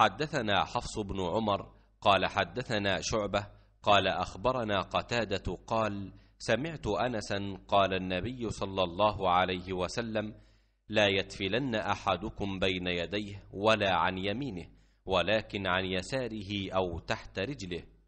حدثنا حفص بن عمر قال حدثنا شعبة قال أخبرنا قتادة قال سمعت أنسا قال النبي صلى الله عليه وسلم لا يتفلن أحدكم بين يديه ولا عن يمينه ولكن عن يساره أو تحت رجله